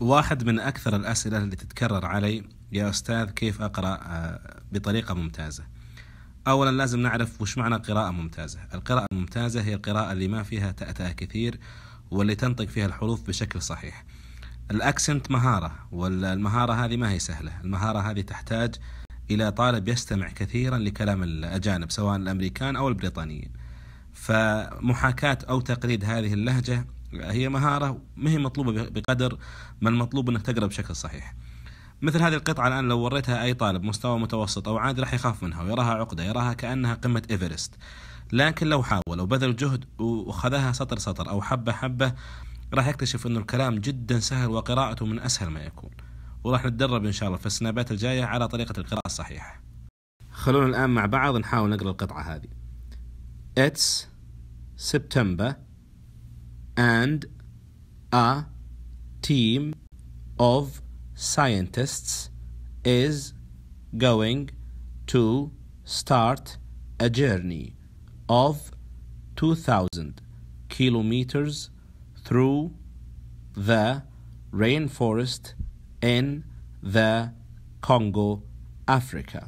واحد من أكثر الأسئلة اللي تتكرر علي يا أستاذ كيف أقرأ آه، بطريقة ممتازة أولا لازم نعرف وش معنى قراءة ممتازة القراءة الممتازة هي القراءة اللي ما فيها تأتأة كثير واللي تنطق فيها الحروف بشكل صحيح الأكسنت مهارة والمهارة هذه ما هي سهلة المهارة هذه تحتاج إلى طالب يستمع كثيرا لكلام الأجانب سواء الأمريكان أو البريطانيين فمحاكاة أو تقليد هذه اللهجة هي مهارة ما هي مطلوبة بقدر ما المطلوب أنك تقرأ بشكل صحيح مثل هذه القطعة الآن لو وريتها أي طالب مستوى متوسط أو عادي راح يخاف منها ويراها عقدة يراها كأنها قمة إيفرست لكن لو حاول وبذل جهد وخذها سطر سطر أو حبة حبة راح يكتشف أنه الكلام جدا سهل وقراءته من أسهل ما يكون وراح نتدرب إن شاء الله في السنابات الجاية على طريقة القراءة الصحيحة خلونا الآن مع بعض نحاول نقرأ القطعة هذه It's September and a team of scientists is going to start a journey of 2000 kilometers through the rainforest in the Congo, Africa.